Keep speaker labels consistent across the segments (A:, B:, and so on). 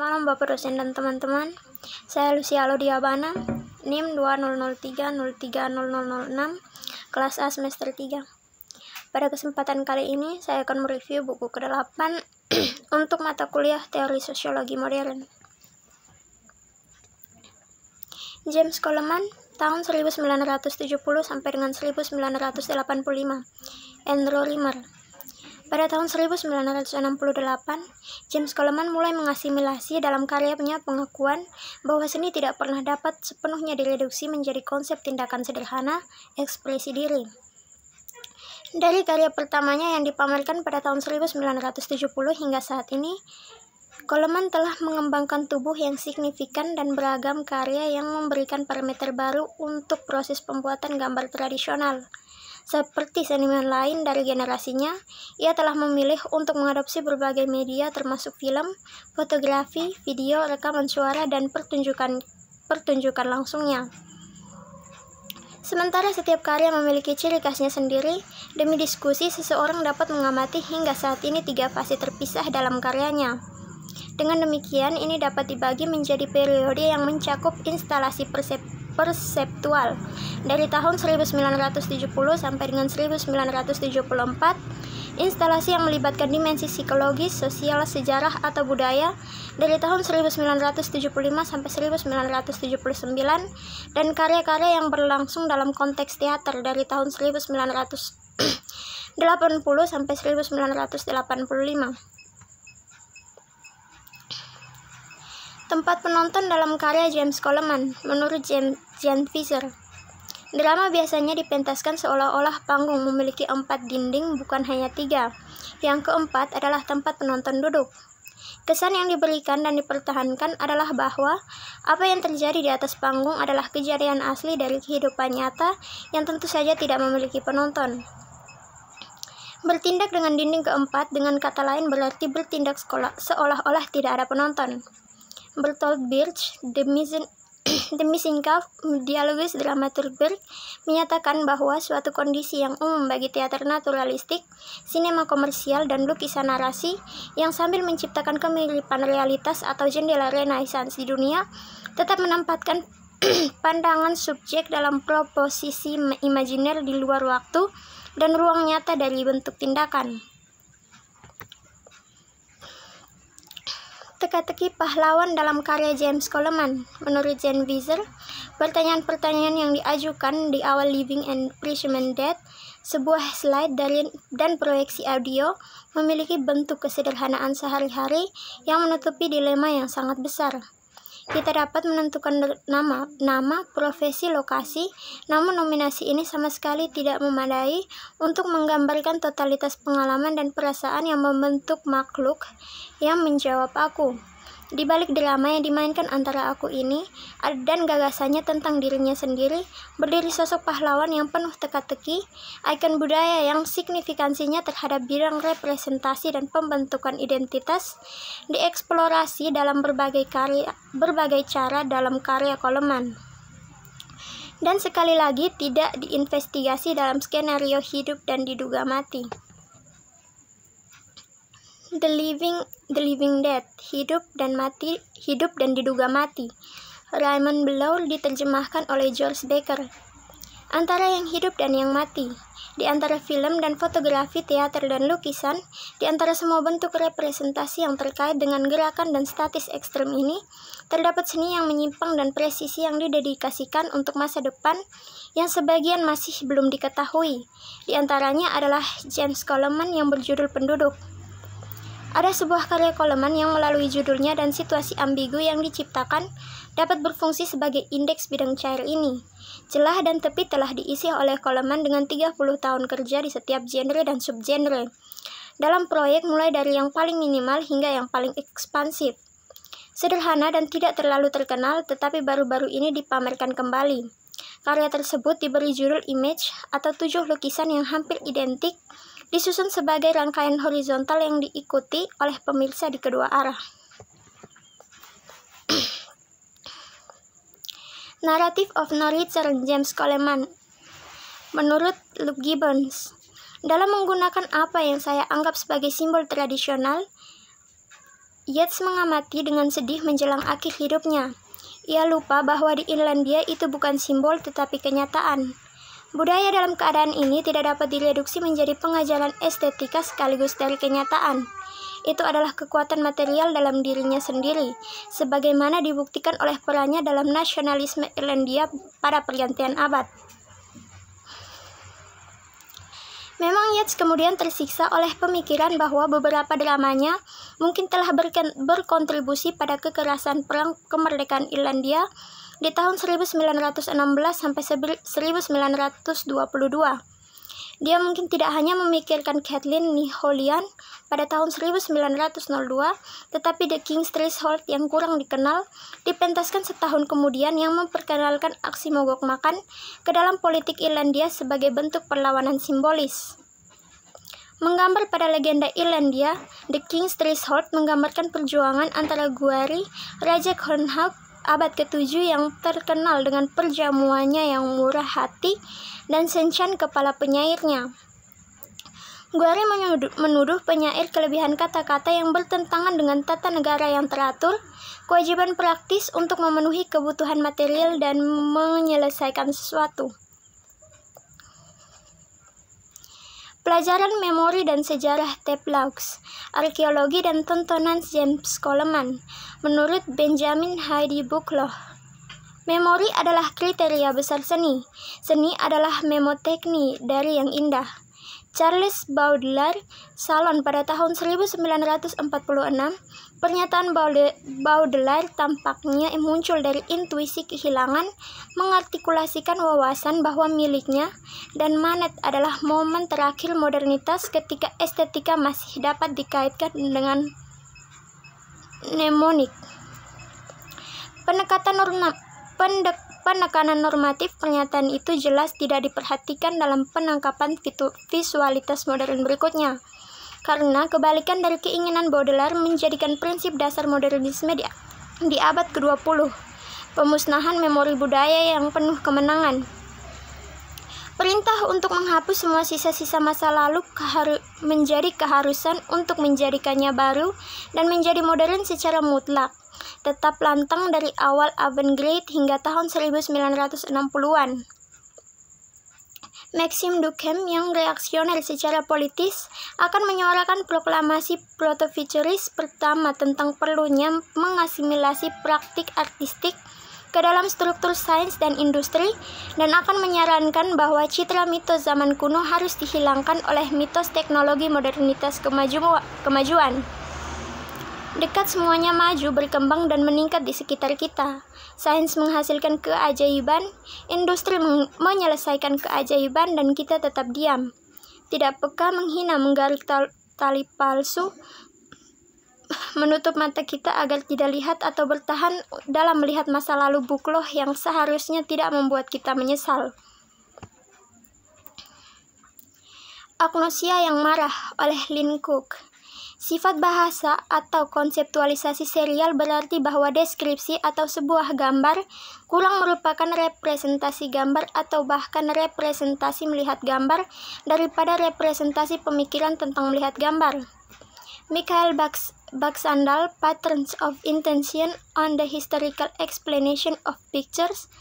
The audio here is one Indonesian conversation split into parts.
A: malam Bapak dosen dan teman-teman. Saya Lucia Bana, NIM 2003-03006, kelas A semester 3. Pada kesempatan kali ini, saya akan mereview buku ke-8 untuk mata kuliah teori sosiologi modern. James Coleman, tahun 1970 sampai dengan 1985. Andrew Rimmer, pada tahun 1968, James Coleman mulai mengasimilasi dalam karyanya pengakuan bahwa seni tidak pernah dapat sepenuhnya direduksi menjadi konsep tindakan sederhana ekspresi diri. Dari karya pertamanya yang dipamerkan pada tahun 1970 hingga saat ini, Coleman telah mengembangkan tubuh yang signifikan dan beragam karya yang memberikan parameter baru untuk proses pembuatan gambar tradisional. Seperti seniman lain dari generasinya, ia telah memilih untuk mengadopsi berbagai media termasuk film, fotografi, video, rekaman suara, dan pertunjukan pertunjukan langsungnya. Sementara setiap karya memiliki ciri khasnya sendiri, demi diskusi seseorang dapat mengamati hingga saat ini tiga fase terpisah dalam karyanya. Dengan demikian, ini dapat dibagi menjadi periode yang mencakup instalasi persepsi perseptual dari tahun 1970 sampai dengan 1974 instalasi yang melibatkan dimensi psikologis, sosial, sejarah, atau budaya dari tahun 1975 sampai 1979 dan karya-karya yang berlangsung dalam konteks teater dari tahun 1980 sampai 1985. tempat penonton dalam karya James Coleman, menurut James, Jan Fisher. Drama biasanya dipentaskan seolah-olah panggung memiliki empat dinding bukan hanya tiga. Yang keempat adalah tempat penonton duduk. Kesan yang diberikan dan dipertahankan adalah bahwa apa yang terjadi di atas panggung adalah kejadian asli dari kehidupan nyata yang tentu saja tidak memiliki penonton. Bertindak dengan dinding keempat dengan kata lain berarti bertindak seolah-olah tidak ada penonton. Bertolt Birch, The Missing The Missing Cup, dialogis dramaturg menyatakan bahwa suatu kondisi yang umum bagi teater naturalistik, sinema komersial, dan lukisan narasi yang sambil menciptakan kemiripan realitas atau jendela renaissance di dunia, tetap menempatkan pandangan subjek dalam proposisi imajiner di luar waktu dan ruang nyata dari bentuk tindakan. teka-teki pahlawan dalam karya James Coleman. Menurut Jane Beezer, pertanyaan-pertanyaan yang diajukan di awal Living and Freshman Dead, sebuah slide dari, dan proyeksi audio memiliki bentuk kesederhanaan sehari-hari yang menutupi dilema yang sangat besar. Kita dapat menentukan nama, nama, profesi, lokasi, namun nominasi ini sama sekali tidak memadai untuk menggambarkan totalitas pengalaman dan perasaan yang membentuk makhluk yang menjawab aku. Di balik drama yang dimainkan antara aku ini dan gagasannya tentang dirinya sendiri, berdiri sosok pahlawan yang penuh teka-teki, ikon budaya yang signifikansinya terhadap bidang representasi dan pembentukan identitas, dieksplorasi dalam berbagai karya, berbagai cara dalam karya Coleman dan sekali lagi tidak diinvestigasi dalam skenario hidup dan diduga mati the living the living dead hidup dan mati hidup dan diduga mati Raymond Blau diterjemahkan oleh George Baker antara yang hidup dan yang mati di antara film dan fotografi teater dan lukisan di antara semua bentuk representasi yang terkait dengan gerakan dan statis ekstrem ini terdapat seni yang menyimpang dan presisi yang didedikasikan untuk masa depan yang sebagian masih belum diketahui di antaranya adalah James Coleman yang berjudul Penduduk ada sebuah karya Coleman yang melalui judulnya dan situasi ambigu yang diciptakan dapat berfungsi sebagai indeks bidang cair ini. Celah dan tepi telah diisi oleh Coleman dengan 30 tahun kerja di setiap genre dan subgenre. Dalam proyek mulai dari yang paling minimal hingga yang paling ekspansif. Sederhana dan tidak terlalu terkenal, tetapi baru-baru ini dipamerkan kembali. Karya tersebut diberi judul Image atau tujuh lukisan yang hampir identik disusun sebagai rangkaian horizontal yang diikuti oleh pemirsa di kedua arah. Narrative of Narrator James Coleman Menurut Luke Gibbons, dalam menggunakan apa yang saya anggap sebagai simbol tradisional, Yeats mengamati dengan sedih menjelang akhir hidupnya. Ia lupa bahwa di Irlandia itu bukan simbol tetapi kenyataan. Budaya dalam keadaan ini tidak dapat direduksi menjadi pengajaran estetika sekaligus dari kenyataan. Itu adalah kekuatan material dalam dirinya sendiri, sebagaimana dibuktikan oleh perannya dalam nasionalisme Irlandia pada pergantian abad. Memang Yeats kemudian tersiksa oleh pemikiran bahwa beberapa dramanya mungkin telah berkontribusi pada kekerasan perang kemerdekaan Irlandia di tahun 1916 sampai 1922. Dia mungkin tidak hanya memikirkan Kathleen Niholian pada tahun 1902, tetapi The King's Threshold yang kurang dikenal dipentaskan setahun kemudian yang memperkenalkan aksi mogok makan ke dalam politik Irlandia sebagai bentuk perlawanan simbolis. Menggambar pada legenda Irlandia, The King's Threshold menggambarkan perjuangan antara Guari, Raja Cornhawk, abad ke-7 yang terkenal dengan perjamuannya yang murah hati dan sencan kepala penyairnya. Guari menuduh, menuduh penyair kelebihan kata-kata yang bertentangan dengan tata negara yang teratur, kewajiban praktis untuk memenuhi kebutuhan material dan menyelesaikan sesuatu. Pelajaran Memori dan Sejarah Teplaux, Arkeologi dan Tontonan James Coleman, menurut Benjamin Heidi Bukloh. Memori adalah kriteria besar seni. Seni adalah memotekni dari yang indah. Charles Baudelaire, Salon pada tahun 1946, Pernyataan Baudelaire tampaknya muncul dari intuisi kehilangan, mengartikulasikan wawasan bahwa miliknya, dan Manet adalah momen terakhir modernitas ketika estetika masih dapat dikaitkan dengan mnemonik. Penekatan norma, pendek, penekanan normatif pernyataan itu jelas tidak diperhatikan dalam penangkapan visualitas modern berikutnya karena kebalikan dari keinginan Baudelaire menjadikan prinsip dasar modernisme di, di abad ke-20, pemusnahan memori budaya yang penuh kemenangan. Perintah untuk menghapus semua sisa-sisa masa lalu keharu menjadi keharusan untuk menjadikannya baru dan menjadi modern secara mutlak. Tetap lantang dari awal avant-garde hingga tahun 1960-an. Maxim Dukem yang reaksioner secara politis akan menyuarakan proklamasi protofuturis pertama tentang perlunya mengasimilasi praktik artistik ke dalam struktur sains dan industri dan akan menyarankan bahwa citra mitos zaman kuno harus dihilangkan oleh mitos teknologi modernitas kemaju kemajuan. Dekat semuanya maju, berkembang, dan meningkat di sekitar kita. Sains menghasilkan keajaiban, industri menyelesaikan keajaiban, dan kita tetap diam. Tidak peka menghina, menggaruk tal tali palsu, menutup mata kita agar tidak lihat atau bertahan dalam melihat masa lalu bukloh yang seharusnya tidak membuat kita menyesal. Agnosia yang marah oleh Lin Cook Sifat bahasa atau konseptualisasi serial berarti bahwa deskripsi atau sebuah gambar kurang merupakan representasi gambar atau bahkan representasi melihat gambar daripada representasi pemikiran tentang melihat gambar. Michael Bax Baxandal, Patterns of Intention on the Historical Explanation of Pictures,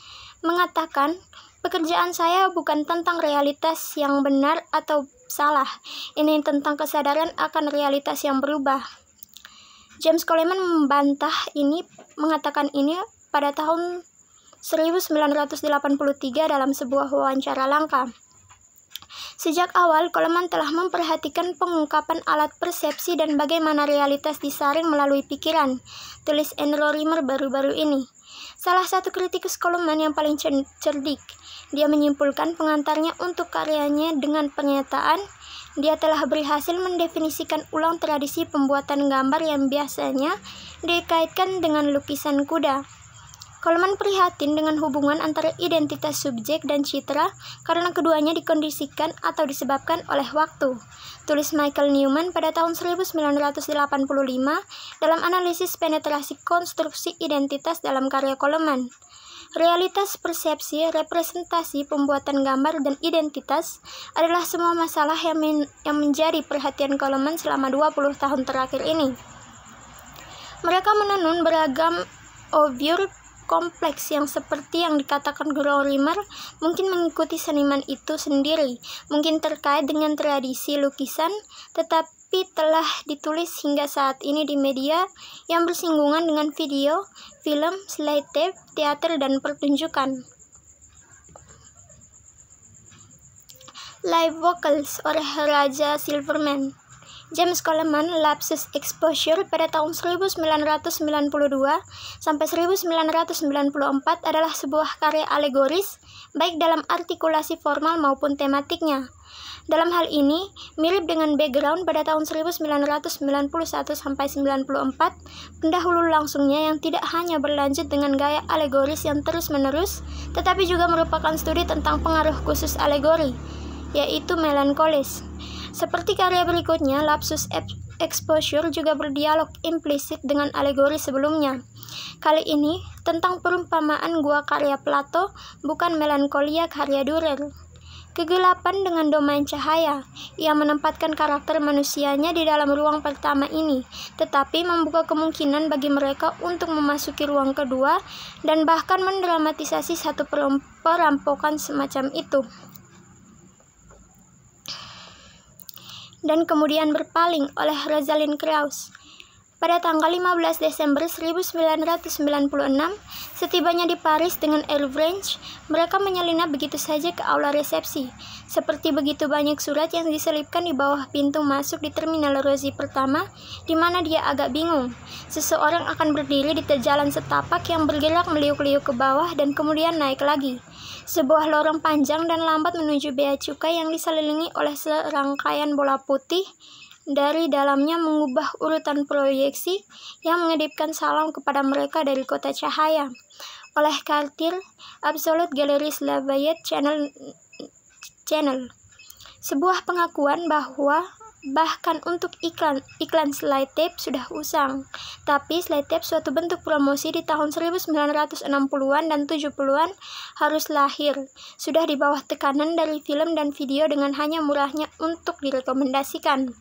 A: mengatakan, pekerjaan saya bukan tentang realitas yang benar atau salah. Ini tentang kesadaran akan realitas yang berubah. James Coleman membantah ini, mengatakan ini pada tahun 1983 dalam sebuah wawancara langka. Sejak awal, Coleman telah memperhatikan pengungkapan alat persepsi dan bagaimana realitas disaring melalui pikiran, tulis Enro Rimmer baru-baru ini. Salah satu kritikus Coleman yang paling cerdik, dia menyimpulkan pengantarnya untuk karyanya dengan pernyataan, dia telah berhasil mendefinisikan ulang tradisi pembuatan gambar yang biasanya dikaitkan dengan lukisan kuda. Coleman prihatin dengan hubungan antara identitas subjek dan citra karena keduanya dikondisikan atau disebabkan oleh waktu. Tulis Michael Newman pada tahun 1985 dalam analisis penetrasi konstruksi identitas dalam karya Coleman. Realitas persepsi, representasi, pembuatan gambar, dan identitas adalah semua masalah yang, men yang menjadi perhatian Coleman selama 20 tahun terakhir ini. Mereka menenun beragam obyur kompleks yang seperti yang dikatakan Gullimer mungkin mengikuti seniman itu sendiri, mungkin terkait dengan tradisi lukisan, tetapi telah ditulis hingga saat ini di media yang bersinggungan dengan video, film, slide tape, teater, dan pertunjukan. Live Vocals oleh Raja Silverman James Coleman lapsus Exposure pada tahun 1992 sampai 1994 adalah sebuah karya alegoris baik dalam artikulasi formal maupun tematiknya. Dalam hal ini, mirip dengan background pada tahun 1991 sampai 94, pendahulu langsungnya yang tidak hanya berlanjut dengan gaya alegoris yang terus-menerus, tetapi juga merupakan studi tentang pengaruh khusus alegori, yaitu melankolis. Seperti karya berikutnya, lapsus exposure juga berdialog implisit dengan alegori sebelumnya. Kali ini tentang perumpamaan gua karya Plato, bukan melankolia karya Durer. Kegelapan dengan domain cahaya, ia menempatkan karakter manusianya di dalam ruang pertama ini, tetapi membuka kemungkinan bagi mereka untuk memasuki ruang kedua dan bahkan mendramatisasi satu perampokan semacam itu. dan kemudian berpaling oleh Rosalind Krauss pada tanggal 15 Desember 1996, setibanya di Paris dengan Air French, mereka menyelinap begitu saja ke aula resepsi. Seperti begitu banyak surat yang diselipkan di bawah pintu masuk di terminal Rosie pertama, di mana dia agak bingung. Seseorang akan berdiri di terjalan setapak yang bergerak meliuk-liuk ke bawah dan kemudian naik lagi. Sebuah lorong panjang dan lambat menuju bea cukai yang diselilingi oleh serangkaian bola putih, dari dalamnya mengubah urutan proyeksi yang mengedipkan salam kepada mereka dari kota cahaya. Oleh Kartir, Absolute Galeries Slabayet Channel Channel. Sebuah pengakuan bahwa bahkan untuk iklan iklan slide tape sudah usang. Tapi slide tape suatu bentuk promosi di tahun 1960-an dan 70-an harus lahir. Sudah di bawah tekanan dari film dan video dengan hanya murahnya untuk direkomendasikan.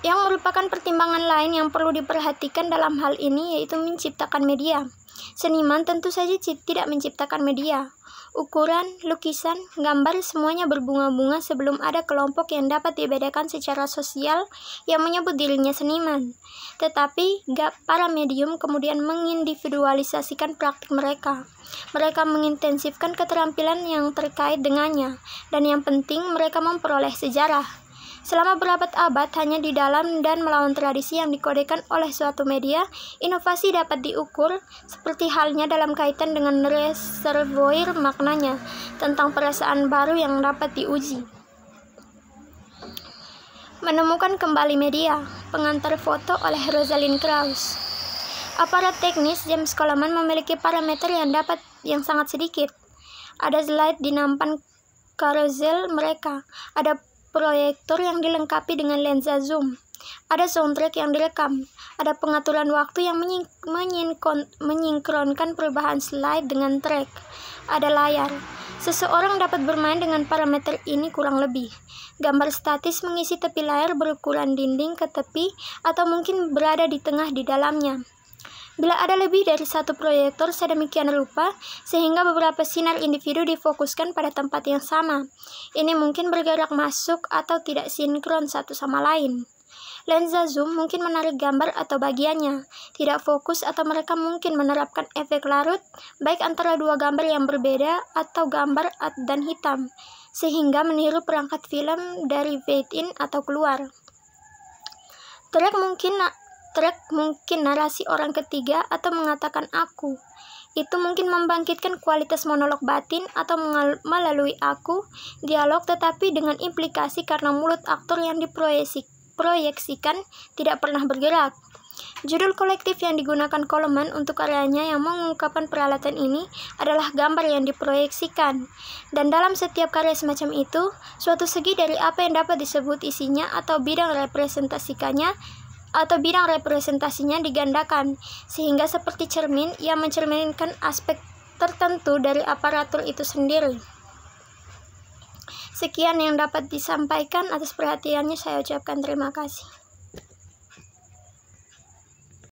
A: Yang merupakan pertimbangan lain yang perlu diperhatikan dalam hal ini yaitu menciptakan media. Seniman tentu saja tidak menciptakan media. Ukuran, lukisan, gambar semuanya berbunga-bunga sebelum ada kelompok yang dapat dibedakan secara sosial yang menyebut dirinya seniman. Tetapi, gak para medium kemudian mengindividualisasikan praktik mereka. Mereka mengintensifkan keterampilan yang terkait dengannya, dan yang penting mereka memperoleh sejarah Selama berabad-abad hanya di dalam dan melawan tradisi yang dikodekan oleh suatu media, inovasi dapat diukur seperti halnya dalam kaitan dengan reservoir maknanya tentang perasaan baru yang dapat diuji. Menemukan kembali media, pengantar foto oleh Rosalind Krauss. Aparat teknis James Coleman memiliki parameter yang dapat yang sangat sedikit. Ada slide di nampan karuzel mereka, ada proyektor yang dilengkapi dengan lensa zoom, ada soundtrack yang direkam, ada pengaturan waktu yang menyink menyingkronkan perubahan slide dengan track, ada layar. Seseorang dapat bermain dengan parameter ini kurang lebih. Gambar statis mengisi tepi layar berukuran dinding ke tepi atau mungkin berada di tengah di dalamnya. Bila ada lebih dari satu proyektor sedemikian rupa, sehingga beberapa sinar individu difokuskan pada tempat yang sama. Ini mungkin bergerak masuk atau tidak sinkron satu sama lain. Lensa zoom mungkin menarik gambar atau bagiannya, tidak fokus atau mereka mungkin menerapkan efek larut, baik antara dua gambar yang berbeda atau gambar dan hitam, sehingga meniru perangkat film dari fade-in atau keluar. Track mungkin trek mungkin narasi orang ketiga atau mengatakan aku. Itu mungkin membangkitkan kualitas monolog batin atau melalui aku, dialog tetapi dengan implikasi karena mulut aktor yang diproyeksikan tidak pernah bergerak. Judul kolektif yang digunakan Coleman untuk karyanya yang mengungkapkan peralatan ini adalah gambar yang diproyeksikan. Dan dalam setiap karya semacam itu, suatu segi dari apa yang dapat disebut isinya atau bidang representasikannya atau bidang representasinya digandakan, sehingga seperti cermin yang mencerminkan aspek tertentu dari aparatur itu sendiri. Sekian yang dapat disampaikan atas perhatiannya, saya ucapkan terima kasih.